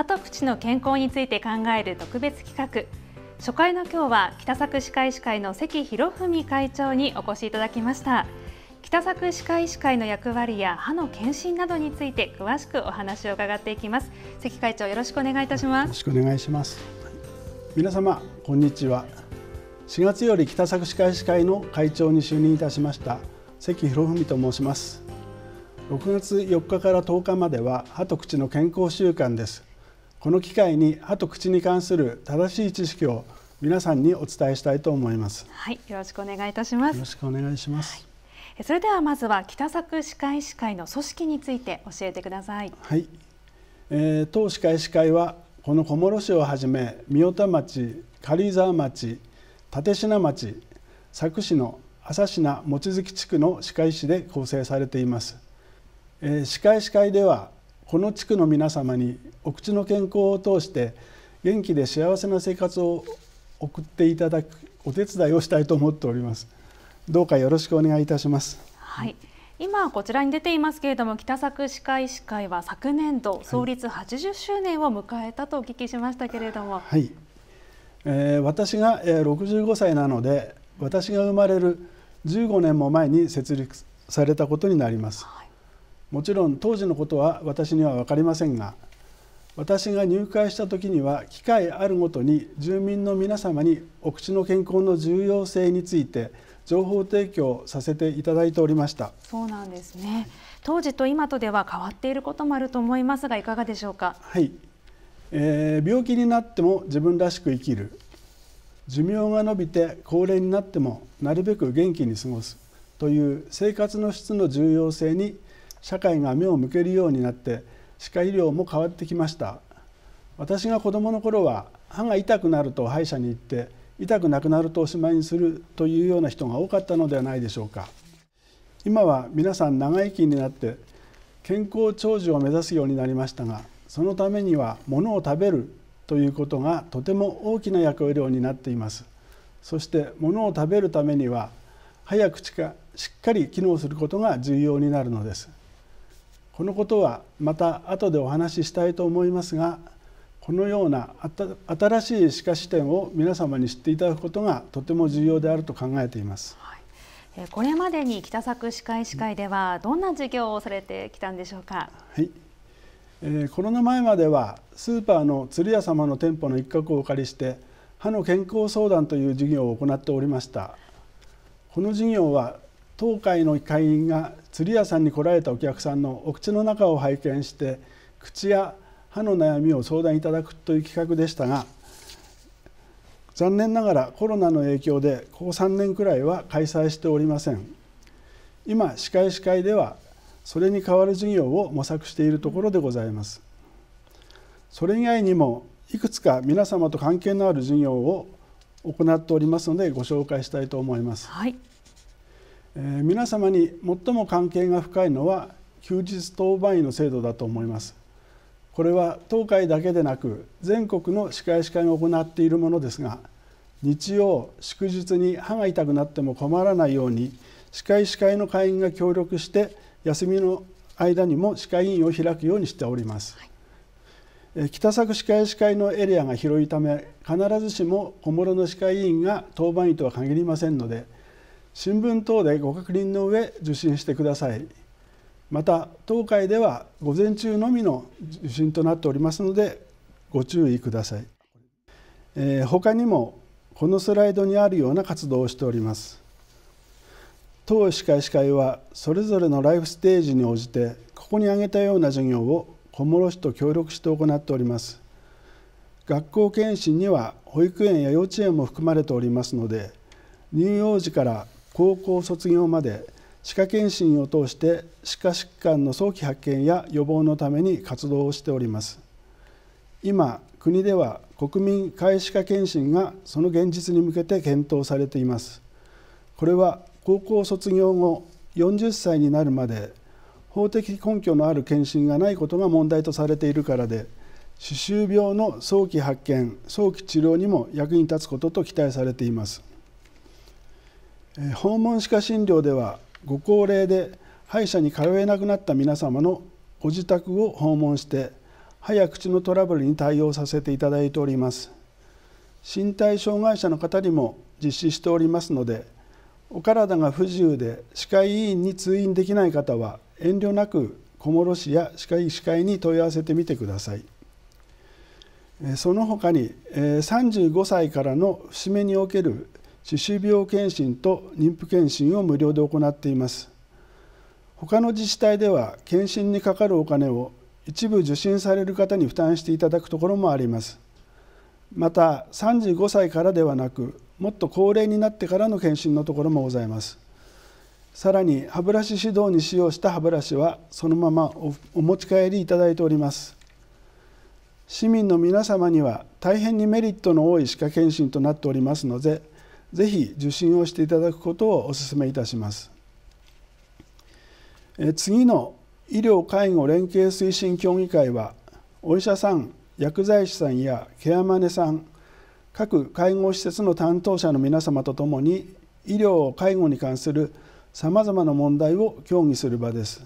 歯と口の健康について考える特別企画初回の今日は北作歯科医師会の関博文会長にお越しいただきました北作歯科医師会の役割や歯の検診などについて詳しくお話を伺っていきます関会長よろしくお願いいたしますよろしくお願いします皆様こんにちは4月より北作歯科医師会の会長に就任いたしました関博文と申します6月4日から10日までは歯と口の健康週間ですこの機会に歯と口に関する正しい知識を皆さんにお伝えしたいと思います。はい、よろしくお願いいたします。よろしくお願いします。はい、それではまずは北作歯科医師会の組織について教えてください。はい、えー、当歯科医師会はこの小諸市をはじめ三代田町、軽井沢町、立科町、佐久市の朝品望月地区の歯科医師で構成されています。えー、歯科医師会ではこの地区の皆様にお口の健康を通して元気で幸せな生活を送っていただくお手伝いをしたいと思っておりますどうかよろしくお願いいたしますはい今こちらに出ていますけれども北作歯科医師会は昨年度創立80周年を迎えたとお聞きしましたけれども、はい、えー、私が65歳なので私が生まれる15年も前に設立されたことになります、はいもちろん当時のことは私には分かりませんが私が入会した時には機会あるごとに住民の皆様にお口の健康の重要性について情報提供させていただいておりましたそうなんですね当時と今とでは変わっていることもあると思いますがいかがでしょうかはい、えー、病気になっても自分らしく生きる寿命が延びて高齢になってもなるべく元気に過ごすという生活の質の重要性に社会が目を向けるようになって歯科医療も変わってきました私が子どもの頃は歯が痛くなると歯医者に行って痛くなくなるとおしまいにするというような人が多かったのではないでしょうか今は皆さん長生きになって健康長寿を目指すようになりましたがそのためには物を食べるということがとても大きな役割を担っていますそして物を食べるためには早くしっかり機能することが重要になるのですこのことはまた後でお話ししたいと思いますがこのような新しい歯科視点を皆様に知っていただくことがとても重要であると考えています。はい、これまでに北作歯科医師会ではどんな授業をされてきたんでしょうか。はい、えー、コロナ前まではスーパーの鶴屋様の店舗の一角をお借りして歯の健康相談という授業を行っておりました。この授業は東海の会員が釣り屋さんに来られたお客さんのお口の中を拝見して口や歯の悩みを相談いただくという企画でしたが残念ながらコロナの影響でここ3年くらいは開催しておりません今歯科医師会ではそれに代わる事業を模索しているところでございますそれ以外にもいくつか皆様と関係のある事業を行っておりますのでご紹介したいと思います、はいえー、皆様に最も関係が深いのは休日当番医の制度だと思いますこれは東海だけでなく全国の歯科医師会が行っているものですが日曜祝日に歯が痛くなっても困らないように歯科医師会の会員が協力して休みの間にも歯科医院を開くようにしております、はい、北作歯科医師会のエリアが広いため必ずしも小諸の歯科医院が当番医とは限りませんので新聞等でご確認の上受信してくださいまた当会では午前中のみの受信となっておりますのでご注意ください、えー、他にもこのスライドにあるような活動をしております当歯科医師会はそれぞれのライフステージに応じてここに挙げたような授業を小諸市と協力して行っております学校検診には保育園や幼稚園も含まれておりますので乳幼児から高校卒業まで歯科検診を通して歯科疾患の早期発見や予防のために活動をしております今国では国民皆歯科検診がその現実に向けて検討されていますこれは高校卒業後40歳になるまで法的根拠のある検診がないことが問題とされているからで歯周病の早期発見早期治療にも役に立つことと期待されています訪問歯科診療ではご高齢で歯医者に通えなくなった皆様のご自宅を訪問して歯や口のトラブルに対応させていただいております身体障害者の方にも実施しておりますのでお体が不自由で歯科医院に通院できない方は遠慮なく小諸市や歯科医師会に問い合わせてみてくださいその他に35歳からの節目における歯周病検診と妊婦検診を無料で行っています他の自治体では検診にかかるお金を一部受診される方に負担していただくところもありますまた35歳からではなくもっと高齢になってからの検診のところもございますさらに歯ブラシ指導に使用した歯ブラシはそのままお持ち帰りいただいております市民の皆様には大変にメリットの多い歯科検診となっておりますのでぜひ受診をしていただくことをお勧めいたします。え次の医療介護連携推進協議会はお医者さん薬剤師さんやケアマネさん各介護施設の担当者の皆様とともに医療介護に関するさまざまな問題を協議する場です。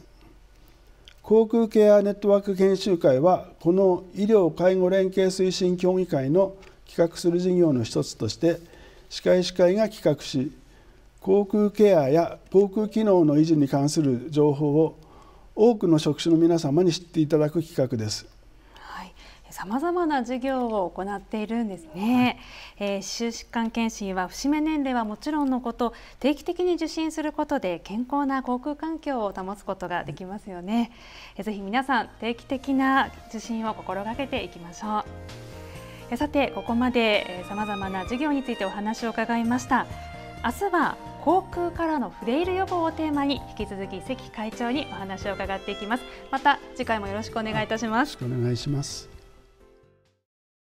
航空ケアネットワーク研修会はこの医療介護連携推進協議会の企画する事業の一つとして歯科医師会が企画し航空ケアや航空機能の維持に関する情報を多くの職種の皆様に知っていただく企画です。さまざまな授業を行っているんですね、はい、えー、歯周疾患検診は節目年齢はもちろんのこと定期的に受診することで健康な航空環境を保つことができますよね、えー、ぜひ皆さん定期的な受診を心がけていきましょうさてここまでさまざまな授業についてお話を伺いました明日は航空からのフレイル予防をテーマに引き続き関会長にお話を伺っていきますまた次回もよろしくお願いいたします、よろしくお願いします